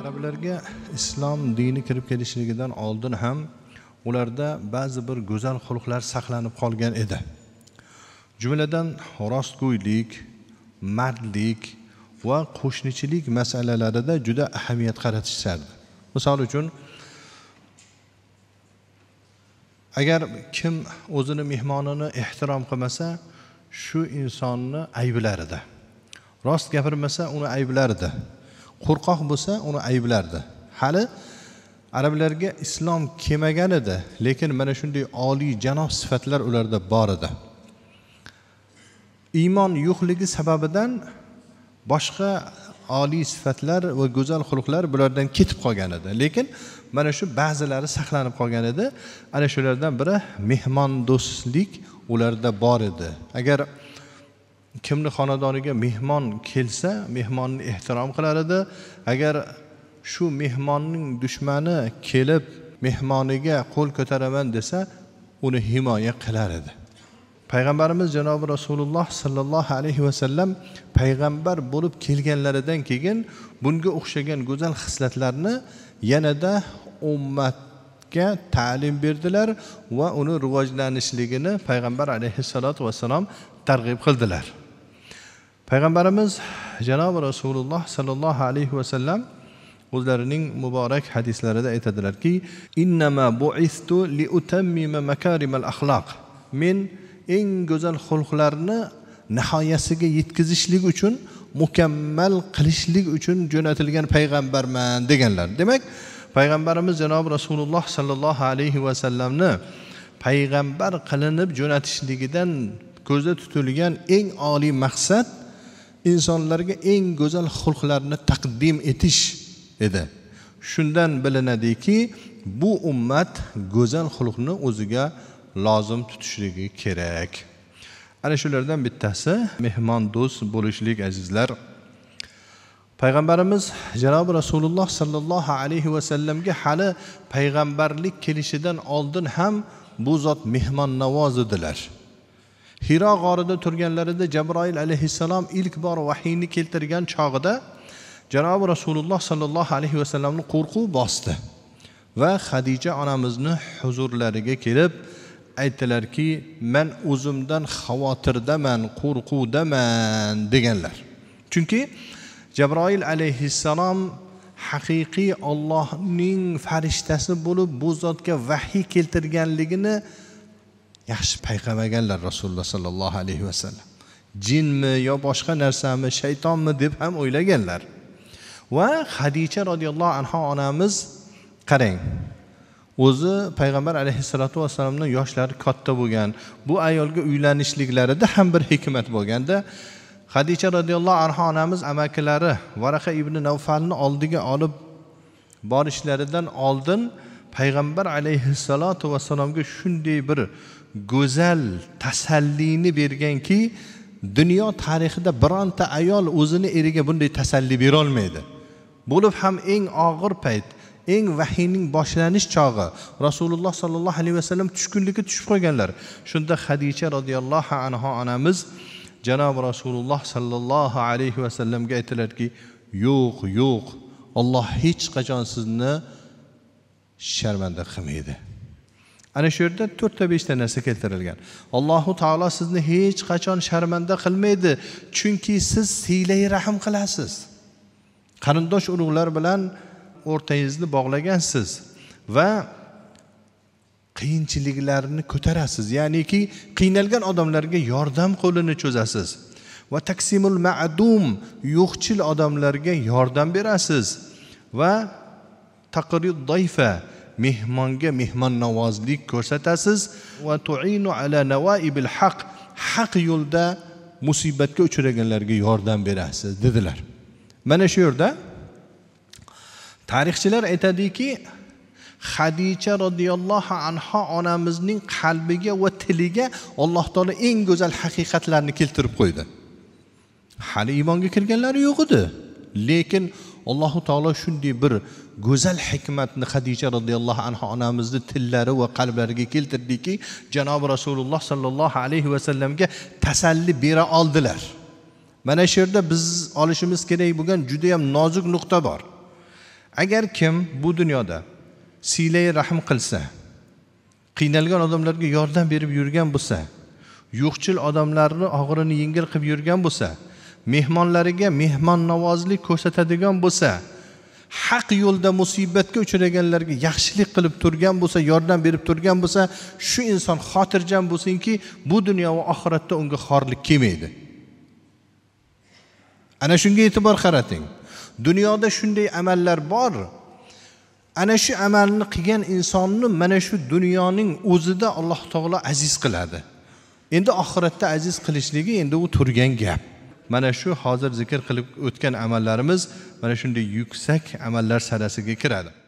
arablarga islom dini kirib kelishligidan oldin ham ularda ba'zi bir go'zal xulqlar saqlanib qolgan edi jumladan rostgo'ylik mardlik va qo'shnichilik masalalarida juda ahamiyat qaratishardi misol uchun agar kim o'zini mehmonini ehtirom qilmasa shu insonni ayblardi rost gapirmasa uni ayblardi qo'rqoq bo'lsa uni ayblardi hali arablarga islom kelmagan edi lekin mana shunday oliy janob sifatlar ularda bor edi iymon yo'qligi sababidan boshqa oliy sifatlar va go'zal xulqlar bulardan ketib qolgan edi lekin mana shu ba'zilari saqlanib qolgan edi ana shulardan biri mehmondo'stlik ularda bor edi agar kimni xonadoniga mehmon kelsa mehmonni ehtirom qilar edi agar shu mehmonning dushmani kelib mehmoniga qo'l ko'taraman desa uni himoya qilar edi payg'ambarimiz janobi rasululloh sollallohu alayhi vasallam payg'ambar bo'lib kelganlaridan keyin bunga o'xshagan go'zal xislatlarni yanada ummatga ta'lim berdilar va uni rivojlanishligini payg'ambar alayhissalotu vassalom targ'ib qildilar payg'ambarimiz janobi rasululloh sollallohu alayhi vasallam o'zlarining muborak hadislarida aytadilarki innama buistu li makarimal axloq men eng go'zal xulqlarni nihoyasiga yetkazishlik uchun mukammal qilishlik uchun jo'natilgan payg'ambarman deganlar demak payg'ambarimiz janobi rasululloh sollallohu alayhi vasallamni payg'ambar qilinib jo'natishligidan ko'zda tutilgan eng oliy maqsad insonlarga eng go'zal xulqlarni taqdim etish edi shundan bilinadiki bu ummat go'zal xulqni o'ziga lozim tutishligi kerak ana shulardan bittasi do'st bo'lishlik azizlar payg'ambarimiz janobi rasululloh sollallohu alayhi vasallamga hali payg'ambarlik kelishidan oldin ham bu zot mehmonnavoz edilar hiro g'orida turganlarida jabroil alayhissalom ilk bor vahiyni keltirgan chog'ida janobi rasululloh sollallohu alayhi vasallamni qo'rquv bosdi va va onamizni huzurlariga kelib aytdilarki man o'zimdan xavotirdaman qo'rquvdaman deganlar chunki jabroil alayhissalom haqiqiy ollohning farishtasi bo'lib bu zotga vahiy keltirganligini yaxshi payqamaganlar rasululloh sollallohu alayhi vasallam jinmi yo boshqa narsami shaytonmi deb ham o'ylaganlar va hadicha roziyallohu anhu onamiz qarang o'zi payg'ambar alayhissalotu vassalomni yoshlari katta bo'lgan bu ayolga uylanishliklarida ham bir hikmat bo'lganda hadicha roziyallohu anhu onamiz amakilari varaqa ibn navfalni oldiga olib borishlaridan oldin payg'ambar alayhissalotu vassalomga shunday bir go'zal tasallini berganki dunyo tarixida bironta ayol o'zini eriga bunday tasalli berolmaydi bo'lib ham eng og'ir payt eng vahiyning boshlanish chog'i rasululloh sollallohu alayhi vasallam tushkunlikka tushib qolganlar shunda hadicha roziyallohu anhu onamiz janob rasululloh sollallohu alayhi vasallamga aytdilarki yo'q yo'q olloh hech qachon sizni sharmanda qilmaydi ana shu yerda to'rtta beshta narsa keltirilgan allohu taolo sizni hech qachon sharmanda qilmaydi chunki siz siylay rahm qilasiz qarindosh urug'lar bilan o'rtangizni bog'lagansiz va qiyinchiliklarni ko'tarasiz ya'niki qiynalgan odamlarga yordam qo'lini cho'zasiz va taksimul madum yo'qchil odamlarga yordam berasiz va taqriyu doifa mehmonga mehmonnavozlik ko'rsatasiz va tuinu ala navoibil haq haq yo'lda musibatga uchraganlarga yordam berasiz dedilar mana shu yerda tarixchilar aytadiki hadicha roziyallohu anho onamizning qalbiga va tiliga alloh taolo eng go'zal haqiqatlarni keltirib qo'ydi hali iymonga kirganlari yo'q edi lekin allohu taolo shunday bir go'zal hikmatni hadicha roziyallohu anhu onamizni tillari va qalblariga keltirdiki janobi rasululloh sollallohu alayhi vasallamga tasalli bera oldilar mana shu yerda biz olishimiz kerak bo'lgan judayam nozik nuqta bor agar kim bu dunyoda siylay rahm qilsa qiynalgan odamlarga yordam berib yurgan bo'lsa yo'qchil odamlarni og'irini yengil qilib yurgan bo'lsa mehmonlariga mehmonnavozlik ko'rsatadigan bo'lsa haq yo'lda musibatga uchraganlarga yaxshilik qilib turgan bo'lsa yordam berib turgan bo'lsa shu inson xotirjam bo'lsinki bu dunyo va oxiratda unga xorlik kelmaydi ana shunga e'tibor qarating dunyoda shunday amallar bor ana shu amalni qilgan insonni mana shu dunyoning o'zida alloh taolo aziz qiladi endi oxiratda aziz qilishligi endi u turgan gap mana shu hozir zikr qilib o'tgan amallarimiz mana shunday yuksak amallar sarasiga kiradi